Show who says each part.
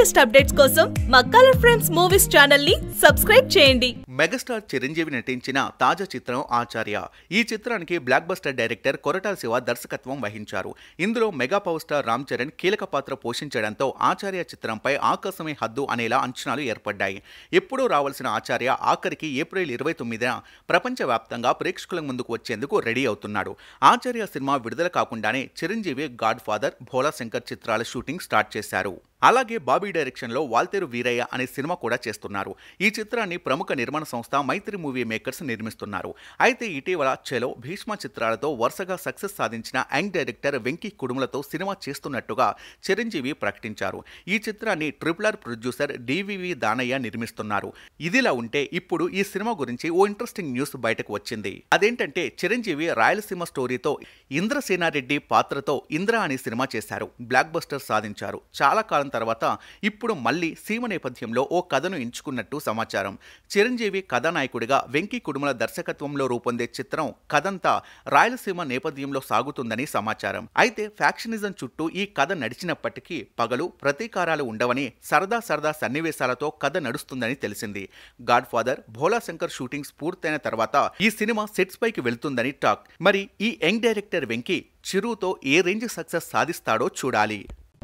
Speaker 1: latest updates కోసం మా colour friends movies channel ని సబ్స్క్రైబ్ చేయండి
Speaker 2: మెగాస్టార్ చిరంజీవి నటించిన తాజా చిత్రం ఆచార్య ఈ చిత్రానికి blockbuster director Koratala Siva దర్శకత్వం వహించారు ఇందులో mega power star Ram Charan కీలక పాత్ర పోషించడంతో ఆచార్య చిత్రంపై ఆకాశమే హద్దు అనేలా అంచనాలు ఏర్పడ్డాయి ఎప్పుడూ రావాల్సిన ఆచార్య ఆఖరికి ఏప్రిల్ ఇరవై తొమ్మిదిన ప్రపంచవ్యాప్తంగా ప్రేక్షకుల ముందుకు వచ్చేందుకు రెడీ అవుతున్నాడు ఆచార్య సినిమా విడుదల కాకుండానే చిరంజీవి గాడ్ ఫాదర్ భోలా శంకర్ చిత్రాల షూటింగ్ స్టార్ట్ చేశారు అలాగే బాబీ డైరెక్షన్లో వాల్తేరు వీరయ్య అనే సినిమా కూడా చేస్తున్నారు ఈ చిత్రాన్ని ప్రముఖ నిర్మాణ సంస్థ మైత్రి మూవీ మేకర్స్ నిర్మిస్తున్నారు అయితే ఇటీవల చెలో భీష్మ చిత్రాలతో వరుసగా సక్సెస్ సాధించిన యాంగ్ డైరెక్టర్ వెంకీ కుడుములతో సినిమా చేస్తున్నట్టుగా చిరంజీవి ప్రకటించారు ఈ చిత్రాన్ని ట్రిపులర్ ప్రొడ్యూసర్ డివివి దానయ్య నిర్మిస్తున్నారు ఇదిలా ఉంటే ఇప్పుడు ఈ సినిమా గురించి ఓ ఇంట్రెస్టింగ్ న్యూస్ బయటకు వచ్చింది అదేంటంటే చిరంజీవి రాయలసీమ స్టోరీతో ఇంద్రసేనారెడ్డి పాత్రతో ఇంద్ర అనే సినిమా చేశారు బ్లాక్ బస్టర్ సాధించారు చాలా కాలం కాలం తర్వాత ఇప్పుడు మళ్ళీ సీమ నేపథ్యంలో ఓ కథను ఎంచుకున్నట్టు సమాచారం చిరంజీవి కథానాయకుడిగా వెంకీ కుడుమల దర్శకత్వంలో రూపొందే చిత్రం కథంతా రాయలసీమ నేపథ్యంలో సాగుతుందని సమాచారం అయితే ఫ్యాక్షనిజం చుట్టూ ఈ కథ నడిచినప్పటికీ పగలు ప్రతీకారాలు ఉండవని సరదా సరదా సన్నివేశాలతో కథ నడుస్తుందని తెలిసింది గాడ్ ఫాదర్ భోలాశంకర్ షూటింగ్స్ పూర్తయిన తర్వాత ఈ సినిమా సెట్స్ పైకి వెళ్తుందని టాక్ మరి ఈ యంగ్ డైరెక్టర్ వెంకీ చిరుతో ఏ రేంజ్ సక్సెస్ సాధిస్తాడో చూడాలి